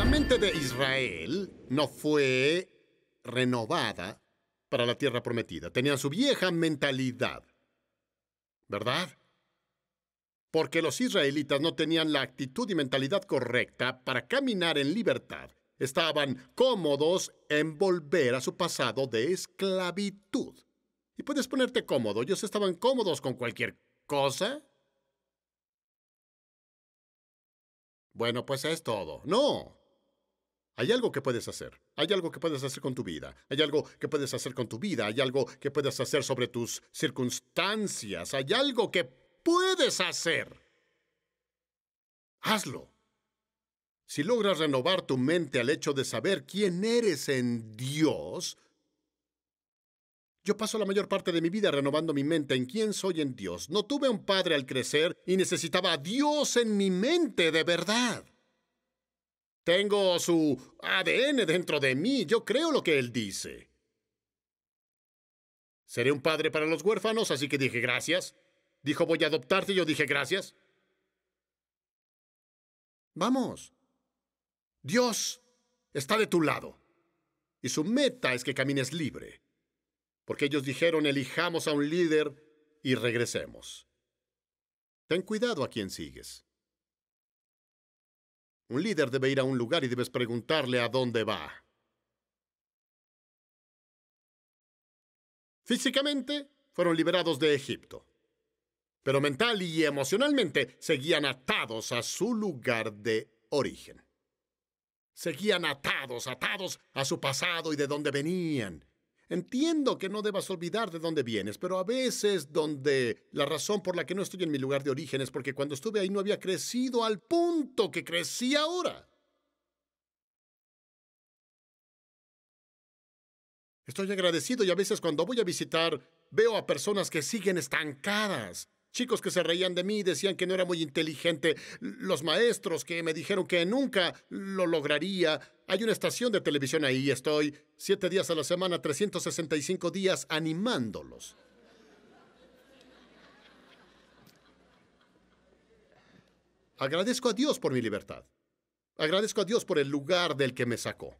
La mente de Israel no fue renovada para la tierra prometida. Tenían su vieja mentalidad, ¿verdad? Porque los israelitas no tenían la actitud y mentalidad correcta para caminar en libertad. Estaban cómodos en volver a su pasado de esclavitud. Y puedes ponerte cómodo. Ellos estaban cómodos con cualquier cosa. Bueno, pues es todo. No, hay algo que puedes hacer. Hay algo que puedes hacer con tu vida. Hay algo que puedes hacer con tu vida. Hay algo que puedes hacer sobre tus circunstancias. Hay algo que puedes hacer. Hazlo. Si logras renovar tu mente al hecho de saber quién eres en Dios, yo paso la mayor parte de mi vida renovando mi mente en quién soy en Dios. No tuve un padre al crecer y necesitaba a Dios en mi mente de verdad. Tengo su ADN dentro de mí. Yo creo lo que él dice. Seré un padre para los huérfanos, así que dije gracias. Dijo voy a adoptarte y yo dije gracias. Vamos. Dios está de tu lado. Y su meta es que camines libre. Porque ellos dijeron elijamos a un líder y regresemos. Ten cuidado a quien sigues. Un líder debe ir a un lugar y debes preguntarle a dónde va. Físicamente, fueron liberados de Egipto, pero mental y emocionalmente seguían atados a su lugar de origen. Seguían atados, atados a su pasado y de dónde venían. Entiendo que no debas olvidar de dónde vienes, pero a veces donde la razón por la que no estoy en mi lugar de origen es porque cuando estuve ahí no había crecido al punto que crecí ahora. Estoy agradecido y a veces cuando voy a visitar veo a personas que siguen estancadas. Chicos que se reían de mí decían que no era muy inteligente. Los maestros que me dijeron que nunca lo lograría. Hay una estación de televisión ahí y estoy siete días a la semana, 365 días animándolos. Agradezco a Dios por mi libertad. Agradezco a Dios por el lugar del que me sacó.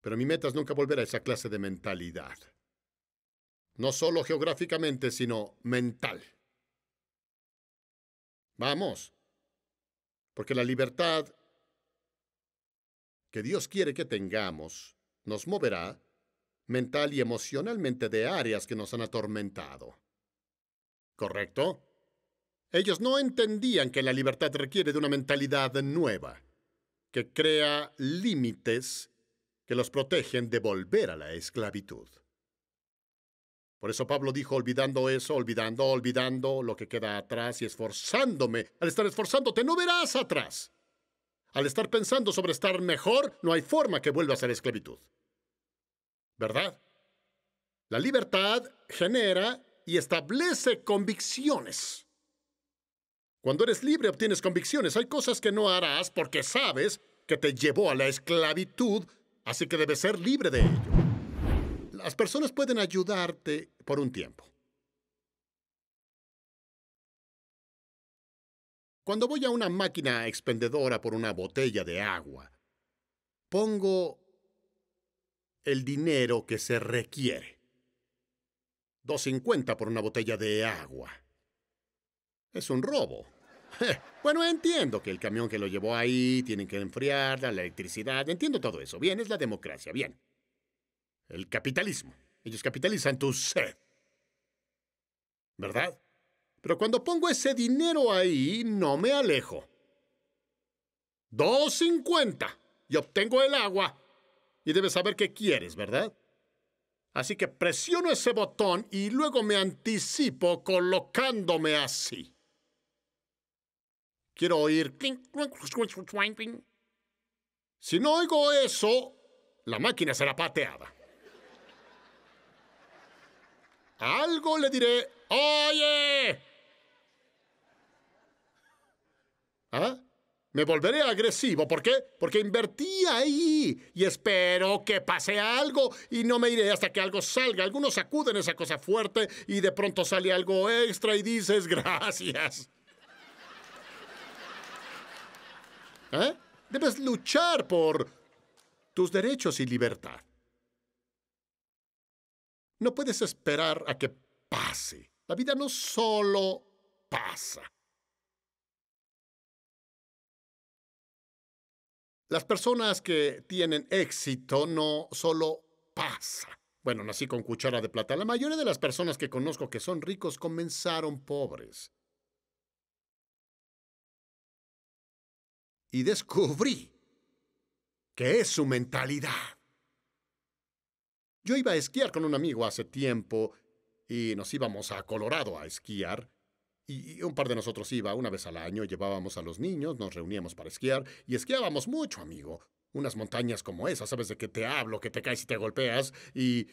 Pero mi meta es nunca volver a esa clase de mentalidad. No solo geográficamente, sino mental. Vamos. Porque la libertad que Dios quiere que tengamos nos moverá mental y emocionalmente de áreas que nos han atormentado. ¿Correcto? Ellos no entendían que la libertad requiere de una mentalidad nueva, que crea límites que los protegen de volver a la esclavitud. Por eso Pablo dijo, olvidando eso, olvidando, olvidando lo que queda atrás y esforzándome. Al estar esforzándote, no verás atrás. Al estar pensando sobre estar mejor, no hay forma que vuelva a ser esclavitud. ¿Verdad? La libertad genera y establece convicciones. Cuando eres libre obtienes convicciones. Hay cosas que no harás porque sabes que te llevó a la esclavitud, así que debes ser libre de ello. Las personas pueden ayudarte por un tiempo. Cuando voy a una máquina expendedora por una botella de agua, pongo el dinero que se requiere. 2.50 por una botella de agua. Es un robo. Bueno, entiendo que el camión que lo llevó ahí tiene que enfriar, la electricidad, entiendo todo eso. Bien, es la democracia, bien. El capitalismo. Ellos capitalizan tu sed. ¿Verdad? Pero cuando pongo ese dinero ahí, no me alejo. Dos cincuenta. y obtengo el agua. Y debes saber qué quieres, ¿verdad? Así que presiono ese botón y luego me anticipo colocándome así. Quiero oír... Si no oigo eso, la máquina será pateada. Algo le diré, oye, ¿Ah? Me volveré agresivo. ¿Por qué? Porque invertí ahí y espero que pase algo y no me iré hasta que algo salga. Algunos sacuden esa cosa fuerte y de pronto sale algo extra y dices gracias. ¿Eh? Debes luchar por tus derechos y libertad. No puedes esperar a que pase. La vida no solo pasa. Las personas que tienen éxito no solo pasan. Bueno, nací con cuchara de plata. La mayoría de las personas que conozco que son ricos comenzaron pobres. Y descubrí que es su mentalidad. Yo iba a esquiar con un amigo hace tiempo y nos íbamos a Colorado a esquiar y un par de nosotros iba una vez al año, llevábamos a los niños, nos reuníamos para esquiar y esquiábamos mucho, amigo. Unas montañas como esas, sabes de que te hablo, que te caes y te golpeas y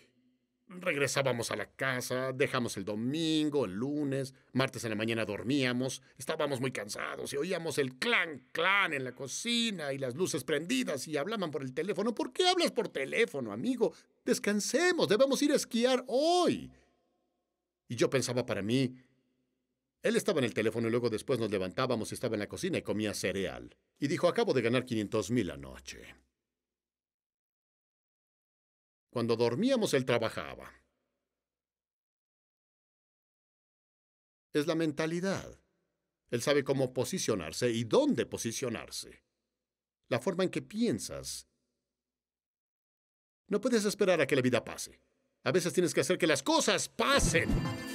regresábamos a la casa, dejamos el domingo, el lunes, martes en la mañana dormíamos, estábamos muy cansados y oíamos el clan, clan en la cocina y las luces prendidas y hablaban por el teléfono. ¿Por qué hablas por teléfono, amigo? Descansemos, debemos ir a esquiar hoy. Y yo pensaba para mí, él estaba en el teléfono y luego después nos levantábamos, y estaba en la cocina y comía cereal. Y dijo, acabo de ganar 500 mil anoche. Cuando dormíamos, él trabajaba. Es la mentalidad. Él sabe cómo posicionarse y dónde posicionarse. La forma en que piensas. No puedes esperar a que la vida pase. A veces tienes que hacer que las cosas pasen.